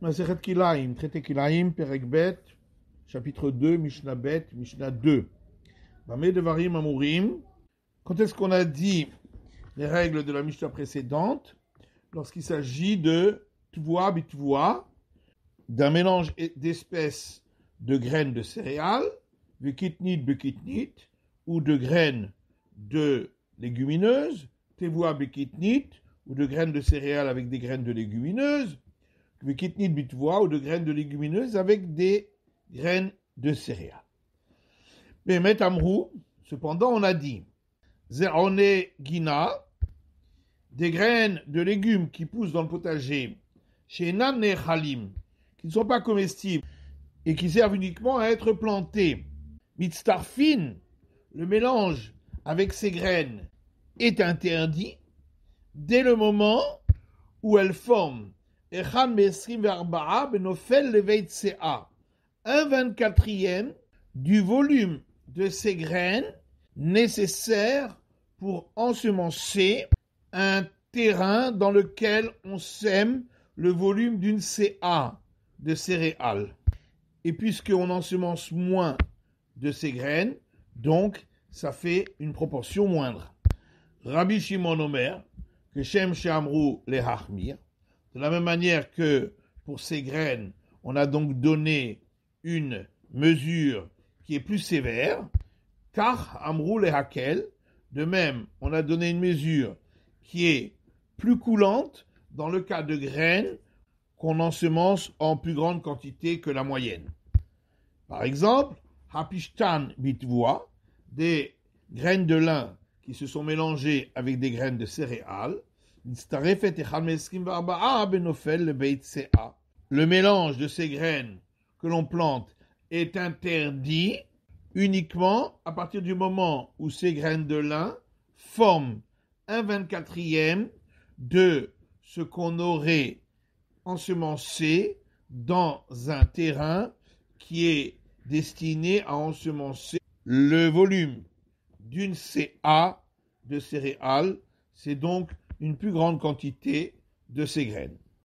Maseret Kilaim, traité Kilaim, chapitre 2, Mishnah Bet, Mishnah 2. Bamé Devarim Quand est-ce qu'on a dit les règles de la Mishnah précédente Lorsqu'il s'agit de Tvoa Bitvoa, d'un mélange d'espèces de graines de céréales, Bekitnit Bekitnit, ou de graines de légumineuses, Bekitnit, ou de graines de céréales avec des graines de légumineuses, de ou de graines de légumineuses avec des graines de céréales. Mais metamrou, cependant, on a dit zerone des graines de légumes qui poussent dans le potager, chez halim, qui ne sont pas comestibles et qui servent uniquement à être plantées. Mitstarfine, le mélange avec ces graines est interdit dès le moment où elles forment CA Un vingt-quatrième du volume de ces graines nécessaire pour ensemencer un terrain dans lequel on sème le volume d'une CA de céréales. Et puisqu'on ensemence moins de ces graines, donc ça fait une proportion moindre. Rabbi Shimon Omer, que Shem Shamrou le de la même manière que pour ces graines, on a donc donné une mesure qui est plus sévère, car Amroul et Hakel, de même, on a donné une mesure qui est plus coulante dans le cas de graines qu'on ensemence en plus grande quantité que la moyenne. Par exemple, Hapishtan bitvoa, des graines de lin qui se sont mélangées avec des graines de céréales, le mélange de ces graines que l'on plante est interdit uniquement à partir du moment où ces graines de lin forment un 24e de ce qu'on aurait ensemencé dans un terrain qui est destiné à ensemencer le volume d'une CA de céréales. C'est donc une plus grande quantité de ces graines.